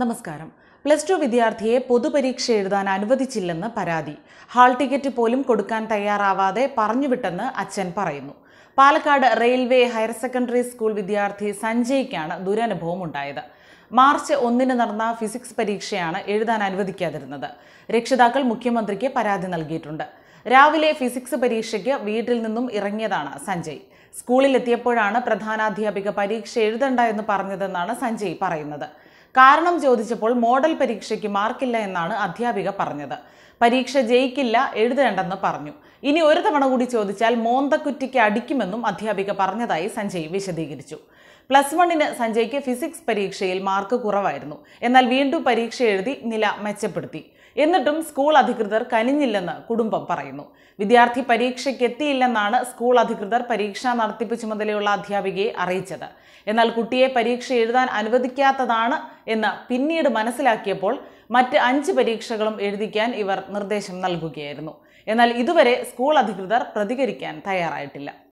നമസ്കാരം plus two വിദ്യാർത്ഥിയെ പൊതുപരീക്ഷ എഴുതാൻ അനുവദിച്ചില്ലെന്ന് പരാതി ഹാൾ ടിക്കറ്റ് പോലും കൊടുക്കാൻ തയ്യാറാവാതെ പറഞ്ഞുവിട്ടെന്ന് അച്ഛൻ പറയുന്നു Palakkad railway higher secondary school വിദ്യാർത്ഥി സഞ്ജയ്ക്കാണ് ദുരനുഭവം ഉണ്ടായത് മാർച്ച് ഒന്നിന് നടന്ന ഫിസിക്സ് പരീക്ഷയാണ് എഴുതാൻ അനുവദിക്കാതിരുന്നത് രക്ഷിതാക്കൾ മുഖ്യമന്ത്രിക്ക് പരാതി നൽകിയിട്ടുണ്ട് രാവിലെ ഫിസിക്സ് പരീക്ഷയ്ക്ക് വീട്ടിൽ നിന്നും ഇറങ്ങിയതാണ് സഞ്ജയ് സ്കൂളിലെത്തിയപ്പോഴാണ് പ്രധാനാധ്യാപിക പരീക്ഷ എഴുതണ്ട എന്ന് പറഞ്ഞതെന്നാണ് സഞ്ജയ് പറയുന്നത് കാരണം ചോദിച്ചപ്പോൾ മോഡൽ പരീക്ഷയ്ക്ക് മാർക്കില്ല എന്നാണ് അധ്യാപിക പറഞ്ഞത് പരീക്ഷ ജയിക്കില്ല എഴുതേണ്ടെന്ന് പറഞ്ഞു ഇനി ഒരു തവണ കൂടി ചോദിച്ചാൽ മോന്തക്കുറ്റിക്ക് അടിക്കുമെന്നും അധ്യാപിക പറഞ്ഞതായി സഞ്ജയ് വിശദീകരിച്ചു പ്ലസ് വണ്ണിന് സഞ്ജയ്ക്ക് ഫിസിക്സ് പരീക്ഷയിൽ മാർക്ക് കുറവായിരുന്നു എന്നാൽ വീണ്ടും പരീക്ഷ എഴുതി നില മെച്ചപ്പെടുത്തി എന്നിട്ടും സ്കൂൾ അധികൃതർ കനിഞ്ഞില്ലെന്ന് കുടുംബം പറയുന്നു വിദ്യാർത്ഥി പരീക്ഷയ്ക്ക് എത്തിയില്ലെന്നാണ് സ്കൂൾ അധികൃതർ പരീക്ഷാ നടത്തിപ്പ് ചുമതലയുള്ള അധ്യാപികയെ അറിയിച്ചത് എന്നാൽ കുട്ടിയെ പരീക്ഷ എഴുതാൻ അനുവദിക്കാത്തതാണ് എന്ന് പിന്നീട് മനസ്സിലാക്കിയപ്പോൾ മറ്റ് അഞ്ച് പരീക്ഷകളും എഴുതിക്കാൻ ഇവർ നിർദ്ദേശം നൽകുകയായിരുന്നു എന്നാൽ ഇതുവരെ സ്കൂൾ അധികൃതർ പ്രതികരിക്കാൻ തയ്യാറായിട്ടില്ല